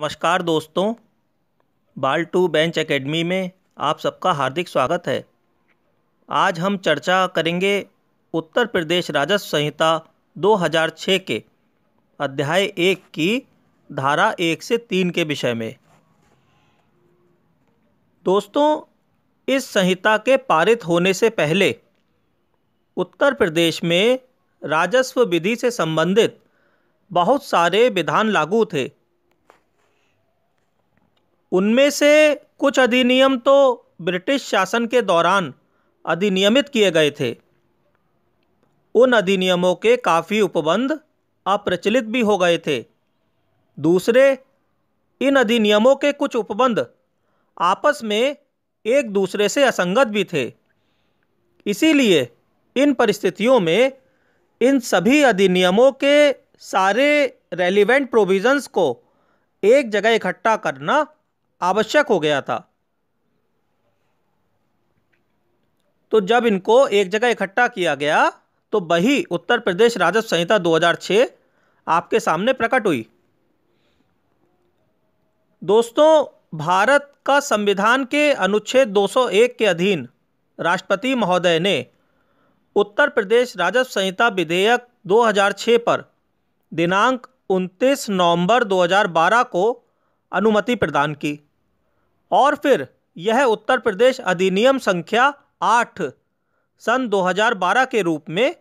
नमस्कार दोस्तों बाल टू बेंच एकेडमी में आप सबका हार्दिक स्वागत है आज हम चर्चा करेंगे उत्तर प्रदेश राजस्व संहिता 2006 के अध्याय एक की धारा एक से तीन के विषय में दोस्तों इस संहिता के पारित होने से पहले उत्तर प्रदेश में राजस्व विधि से संबंधित बहुत सारे विधान लागू थे उनमें से कुछ अधिनियम तो ब्रिटिश शासन के दौरान अधिनियमित किए गए थे उन अधिनियमों के काफ़ी उपबंध अप्रचलित भी हो गए थे दूसरे इन अधिनियमों के कुछ उपबंध आपस में एक दूसरे से असंगत भी थे इसीलिए इन परिस्थितियों में इन सभी अधिनियमों के सारे रेलिवेंट प्रोविजंस को एक जगह इकट्ठा करना आवश्यक हो गया था तो जब इनको एक जगह इकट्ठा किया गया तो वही उत्तर प्रदेश राजस्व संहिता 2006 आपके सामने प्रकट हुई दोस्तों भारत का संविधान के अनुच्छेद 201 के अधीन राष्ट्रपति महोदय ने उत्तर प्रदेश राजस्व संहिता विधेयक 2006 पर दिनांक 29 नवंबर 2012 को अनुमति प्रदान की और फिर यह उत्तर प्रदेश अधिनियम संख्या आठ सन 2012 के रूप में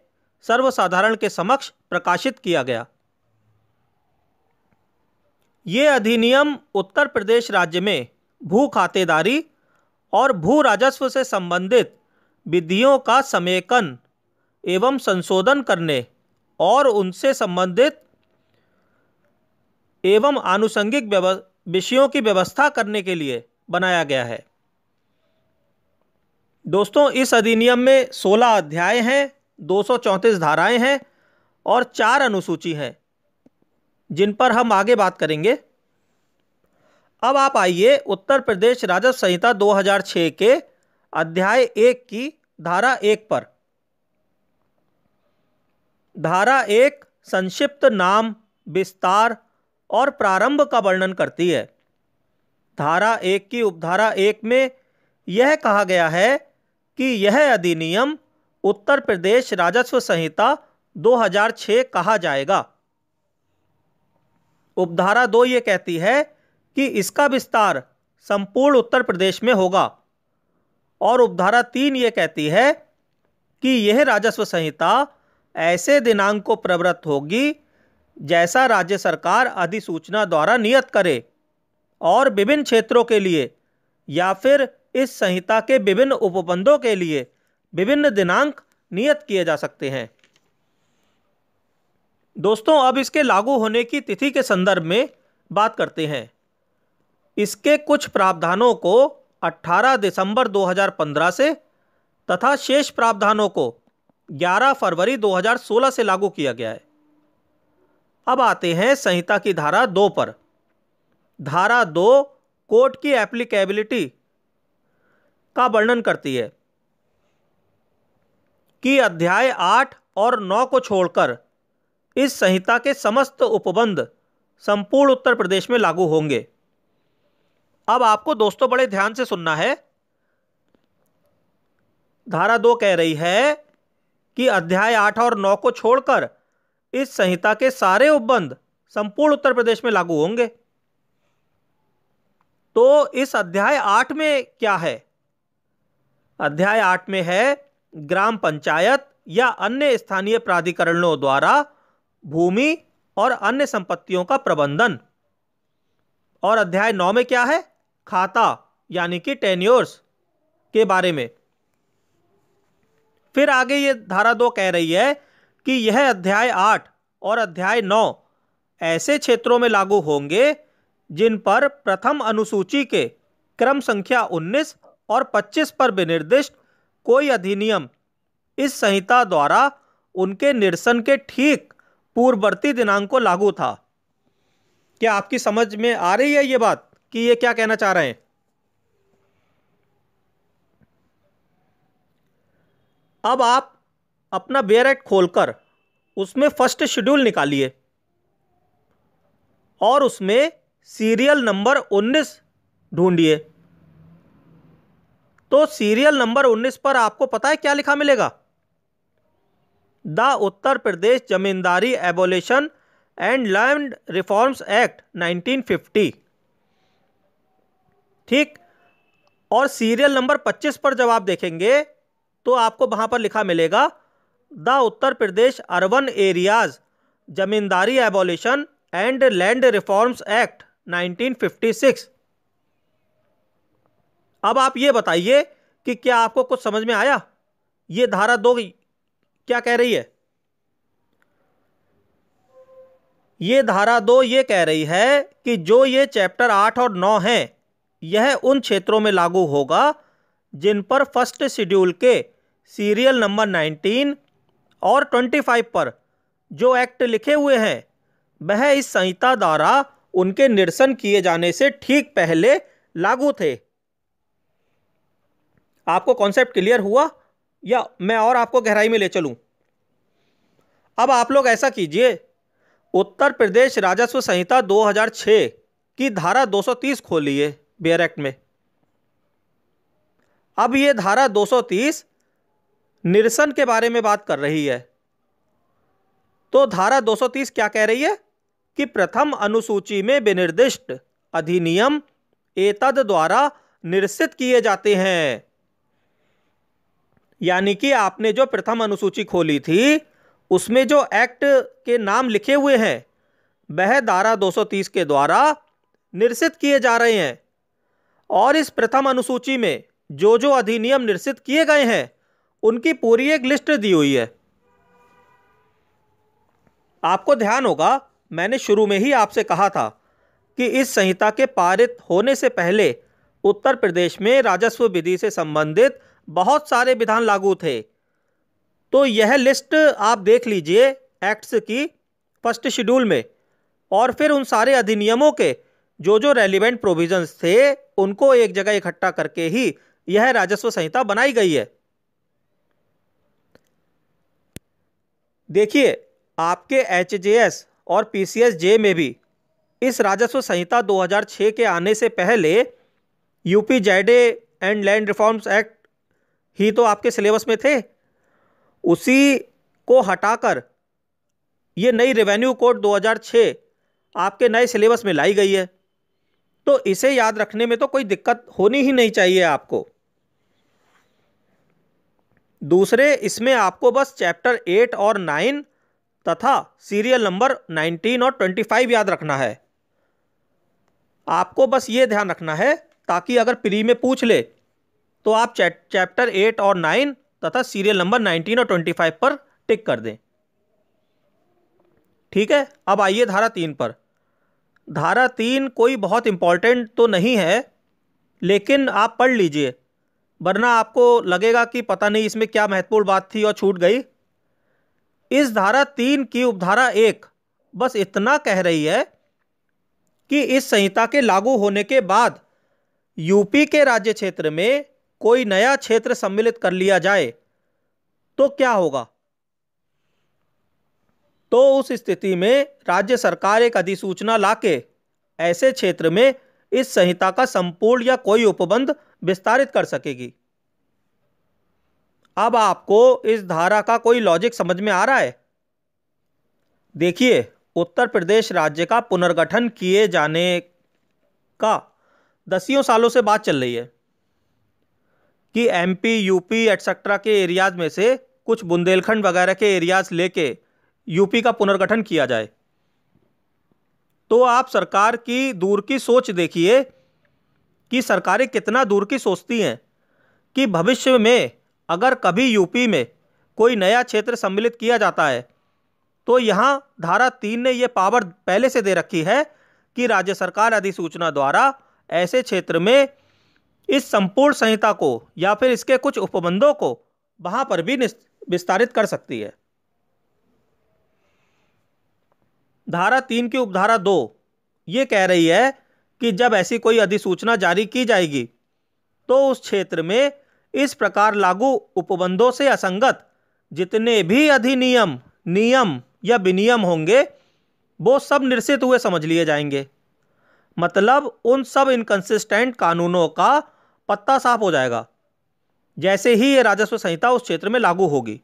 सर्वसाधारण के समक्ष प्रकाशित किया गया ये अधिनियम उत्तर प्रदेश राज्य में भू खातेदारी और भू राजस्व से संबंधित विधियों का समेकन एवं संशोधन करने और उनसे संबंधित एवं आनुषंगिक विषयों की व्यवस्था करने के लिए बनाया गया है दोस्तों इस अधिनियम में 16 अध्याय हैं दो धाराएं हैं और चार अनुसूची हैं जिन पर हम आगे बात करेंगे अब आप आइए उत्तर प्रदेश राजस्व संहिता 2006 के अध्याय एक की धारा एक पर धारा एक संक्षिप्त नाम विस्तार और प्रारंभ का वर्णन करती है धारा एक की उपधारा एक में यह कहा गया है कि यह अधिनियम उत्तर प्रदेश राजस्व संहिता 2006 कहा जाएगा उपधारा दो ये कहती है कि इसका विस्तार संपूर्ण उत्तर प्रदेश में होगा और उपधारा तीन ये कहती है कि यह राजस्व संहिता ऐसे दिनांक को प्रवृत्त होगी जैसा राज्य सरकार अधिसूचना द्वारा नियत करे और विभिन्न क्षेत्रों के लिए या फिर इस संहिता के विभिन्न उपबंधों के लिए विभिन्न दिनांक नियत किए जा सकते हैं दोस्तों अब इसके लागू होने की तिथि के संदर्भ में बात करते हैं इसके कुछ प्रावधानों को 18 दिसंबर 2015 से तथा शेष प्रावधानों को 11 फरवरी 2016 से लागू किया गया है अब आते हैं संहिता की धारा दो पर धारा दो कोर्ट की एप्लीकेबिलिटी का वर्णन करती है कि अध्याय आठ और नौ को छोड़कर इस संहिता के समस्त उपबंध संपूर्ण उत्तर प्रदेश में लागू होंगे अब आपको दोस्तों बड़े ध्यान से सुनना है धारा दो कह रही है कि अध्याय आठ और नौ को छोड़कर इस संहिता के सारे उपबंध संपूर्ण उत्तर प्रदेश में लागू होंगे तो इस अध्याय आठ में क्या है अध्याय आठ में है ग्राम पंचायत या अन्य स्थानीय प्राधिकरणों द्वारा भूमि और अन्य संपत्तियों का प्रबंधन और अध्याय नौ में क्या है खाता यानी कि टेन्योर्स के बारे में फिर आगे ये धारा दो कह रही है कि यह अध्याय आठ और अध्याय नौ ऐसे क्षेत्रों में लागू होंगे जिन पर प्रथम अनुसूची के क्रम संख्या 19 और 25 पर विनिर्दिष्ट कोई अधिनियम इस संहिता द्वारा उनके निरसन के ठीक पूर्ववर्ती दिनांक को लागू था क्या आपकी समझ में आ रही है ये बात कि ये क्या कहना चाह रहे हैं अब आप अपना बेयर एक्ट खोलकर उसमें फर्स्ट शेड्यूल निकालिए और उसमें सीरियल नंबर उन्नीस ढूंढिए तो सीरियल नंबर उन्नीस पर आपको पता है क्या लिखा मिलेगा the Uttar Pradesh zamindari abolition and land reforms act 1950 ठीक और सीरियल नंबर 25 पर जब आप देखेंगे तो आपको वहां पर लिखा मिलेगा the Uttar Pradesh urban areas zamindari abolition and land reforms act 1956 अब आप ये बताइए कि क्या आपको कुछ समझ में आया ये धारा दो क्या कह रही है ये धारा दो ये कह रही है कि जो ये चैप्टर आठ और नौ हैं यह उन क्षेत्रों में लागू होगा जिन पर फर्स्ट शेड्यूल के सीरियल नंबर नाइनटीन और ट्वेंटी फाइव पर जो एक्ट लिखे हुए हैं वह इस संहिता द्वारा उनके निरसन किए जाने से ठीक पहले लागू थे आपको कॉन्सेप्ट क्लियर हुआ या मैं और आपको गहराई में ले चलूं अब आप लोग ऐसा कीजिए उत्तर प्रदेश राजस्व संहिता 2006 की धारा 230 खोलिए बियर एक्ट में अब ये धारा 230 निरसन के बारे में बात कर रही है तो धारा 230 क्या कह रही है कि प्रथम अनुसूची में विनिर्दिष्ट अधिनियम एतद द्वारा निरसित किए जाते हैं यानी कि आपने जो प्रथम अनुसूची खोली थी उसमें जो एक्ट के नाम लिखे हुए हैं वह धारा 230 के द्वारा निरसित किए जा रहे हैं और इस प्रथम अनुसूची में जो जो अधिनियम निरसित किए गए हैं उनकी पूरी एक लिस्ट दी हुई है आपको ध्यान होगा मैंने शुरू में ही आपसे कहा था कि इस संहिता के पारित होने से पहले उत्तर प्रदेश में राजस्व विधि से संबंधित बहुत सारे विधान लागू थे तो यह लिस्ट आप देख लीजिए एक्ट्स की फर्स्ट शेड्यूल में और फिर उन सारे अधिनियमों के जो जो रेलिवेंट प्रोविजंस थे उनको एक जगह इकट्ठा करके ही यह राजस्व संहिता बनाई गई है देखिए आपके एच जे एस और पी जे में भी इस राजस्व संहिता 2006 के आने से पहले UP Z A and land reforms act ही तो आपके सिलेबस में थे उसी को हटाकर ये नई रेवेन्यू कोड 2006 आपके नए सिलेबस में लाई गई है तो इसे याद रखने में तो कोई दिक्कत होनी ही नहीं चाहिए आपको दूसरे इसमें आपको बस चैप्टर एट और नाइन तथा सीरियल नंबर 19 और 25 याद रखना है आपको बस ये ध्यान रखना है ताकि अगर प्री में पूछ ले तो आप चैप्टर एट और नाइन तथा सीरियल नंबर नाइनटीन और ट्वेंटी फाइव पर टिक कर दें ठीक है अब आइए धारा तीन पर धारा तीन कोई बहुत इम्पॉर्टेंट तो नहीं है लेकिन आप पढ़ लीजिए वरना आपको लगेगा कि पता नहीं इसमें क्या महत्वपूर्ण बात थी और छूट गई इस धारा तीन की उपधारा एक बस इतना कह रही है कि इस संहिता के लागू होने के बाद यूपी के राज्य क्षेत्र में कोई नया क्षेत्र सम्मिलित कर लिया जाए तो क्या होगा तो उस स्थिति में राज्य सरकार एक अधिसूचना लाके ऐसे क्षेत्र में इस संहिता का संपूर्ण या कोई उपबंध विस्तारित कर सकेगी अब आपको इस धारा का कोई लॉजिक समझ में आ रहा है देखिए उत्तर प्रदेश राज्य का पुनर्गठन किए जाने का दसियों सालों से बात चल रही है कि एमपी यूपी एट्सेट्रा के एरियाज में से कुछ बुंदेलखंड वगैरह के एरियाज लेके यूपी का पुनर्गठन किया जाए तो आप सरकार की दूर की सोच देखिए कि सरकारें कितना दूर की सोचती हैं कि भविष्य में अगर कभी यूपी में कोई नया क्षेत्र सम्मिलित किया जाता है तो यहाँ धारा तीन ने ये पावर पहले से दे रखी है कि राज्य सरकार अधिसूचना द्वारा ऐसे क्षेत्र में इस संपूर्ण संहिता को या फिर इसके कुछ उपबंधों को वहाँ पर भी विस्तारित कर सकती है धारा तीन की उपधारा दो ये कह रही है कि जब ऐसी कोई अधिसूचना जारी की जाएगी तो उस क्षेत्र में इस प्रकार लागू उपबंधों से असंगत जितने भी अधिनियम नियम या विनियम होंगे वो सब निरसित हुए समझ लिए जाएंगे मतलब उन सब इनकन्सिस्टेंट कानूनों का पत्ता साफ हो जाएगा जैसे ही ये राजस्व संहिता उस क्षेत्र में लागू होगी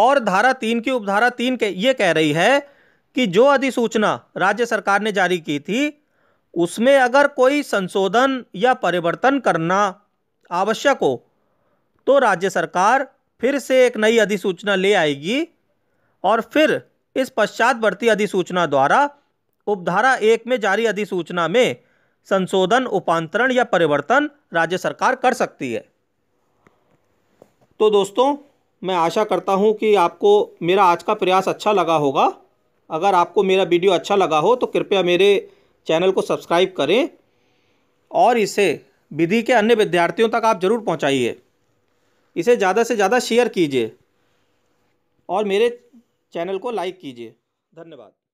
और धारा तीन की उपधारा तीन के ये कह रही है कि जो अधिसूचना राज्य सरकार ने जारी की थी उसमें अगर कोई संशोधन या परिवर्तन करना आवश्यक हो तो राज्य सरकार फिर से एक नई अधिसूचना ले आएगी और फिर इस पश्चातवर्ती अधिसूचना द्वारा उपधारा एक में जारी अधिसूचना में संशोधन उपांतरण या परिवर्तन राज्य सरकार कर सकती है तो दोस्तों मैं आशा करता हूँ कि आपको मेरा आज का प्रयास अच्छा लगा होगा अगर आपको मेरा वीडियो अच्छा लगा हो तो कृपया मेरे चैनल को सब्सक्राइब करें और इसे विधि के अन्य विद्यार्थियों तक आप ज़रूर पहुंचाइए इसे ज़्यादा से ज़्यादा शेयर कीजिए और मेरे चैनल को लाइक कीजिए धन्यवाद